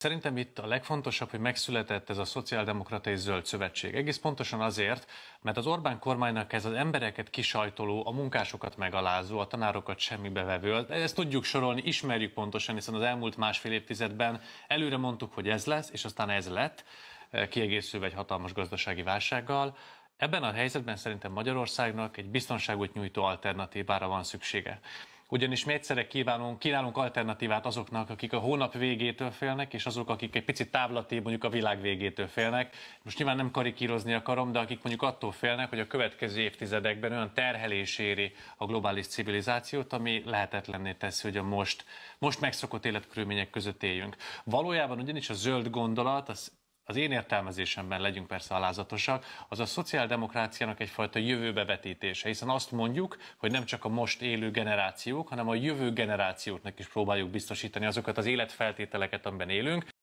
Szerintem itt a legfontosabb, hogy megszületett ez a Szociáldemokrata és Zöld Szövetség. Egész pontosan azért, mert az Orbán kormánynak ez az embereket kisajtoló, a munkásokat megalázó, a tanárokat semmibe vevő, ezt tudjuk sorolni, ismerjük pontosan, hiszen az elmúlt másfél évtizedben előre mondtuk, hogy ez lesz, és aztán ez lett, eh, kiegészülve egy hatalmas gazdasági válsággal. Ebben a helyzetben szerintem Magyarországnak egy biztonságot nyújtó alternatívára van szüksége ugyanis mi egyszerre kívánunk, kínálunk alternatívát azoknak, akik a hónap végétől félnek, és azok, akik egy picit távlati, mondjuk a világ végétől félnek. Most nyilván nem karikírozni akarom, de akik mondjuk attól félnek, hogy a következő évtizedekben olyan terhelés éri a globális civilizációt, ami lehetetlenné teszi, hogy a most, most megszokott életkörülmények között éljünk. Valójában ugyanis a zöld gondolat az az én értelmezésemben legyünk persze alázatosak, az a szociáldemokráciának egyfajta jövőbe vetítése, hiszen azt mondjuk, hogy nem csak a most élő generációk, hanem a jövő generációknak is próbáljuk biztosítani azokat az életfeltételeket, amiben élünk.